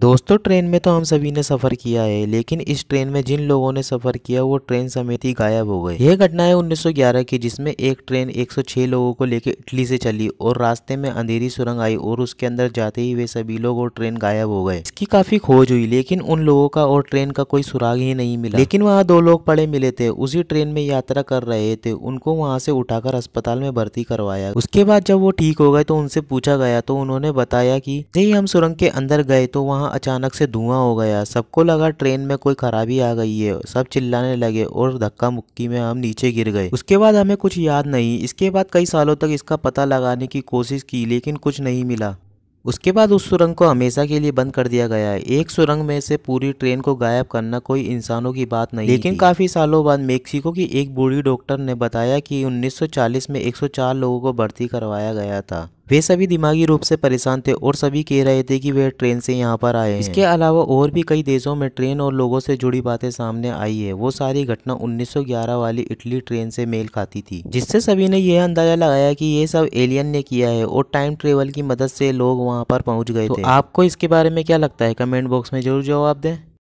दोस्तों ट्रेन में तो हम सभी ने सफ़र किया है लेकिन इस ट्रेन में जिन लोगों ने सफ़र किया वो ट्रेन समेत ही गायब हो गए यह घटना है 1911 की जिसमें एक ट्रेन 106 लोगों को लेकर इटली से चली और रास्ते में अंधेरी सुरंग आई और उसके अंदर जाते ही वे सभी लोग और ट्रेन गायब हो गए इसकी काफ़ी खोज हुई लेकिन उन लोगों का और ट्रेन का कोई सुराग ही नहीं मिला लेकिन वहाँ दो लोग पड़े मिले थे उसी ट्रेन में यात्रा कर रहे थे उनको वहाँ से उठाकर अस्पताल में भर्ती करवाया उसके बाद जब वो ठीक हो गए तो उनसे पूछा गया तो उन्होंने बताया की जी हम सुरंग के अंदर गए तो वहाँ वहाँ अचानक से धुआं हो गया सबको लगा ट्रेन में कोई खराबी आ गई है सब चिल्लाने लगे और धक्का मुक्की में हम नीचे गिर गए उसके बाद हमें कुछ याद नहीं इसके बाद कई सालों तक इसका पता लगाने की कोशिश की लेकिन कुछ नहीं मिला उसके बाद उस सुरंग को हमेशा के लिए बंद कर दिया गया है एक सुरंग में से पूरी ट्रेन को गायब करना कोई इंसानों की बात नहीं लेकिन काफी सालों बाद मेक्सिको की एक बूढ़ी डॉक्टर ने बताया कि 1940 में 104 लोगों को भर्ती करवाया गया था वे सभी दिमागी रूप से परेशान थे और सभी कह रहे थे कि वे ट्रेन से यहाँ पर आए इसके अलावा और भी कई देशों में ट्रेन और लोगों से जुड़ी बातें सामने आई है वो सारी घटना 1911 वाली इटली ट्रेन से मेल खाती थी जिससे सभी ने यह अंदाजा लगाया कि ये सब एलियन ने किया है और टाइम ट्रेवल की मदद से लोग वहाँ पर पहुँच गए तो आपको इसके बारे में क्या लगता है कमेंट बॉक्स में जरूर जवाब दें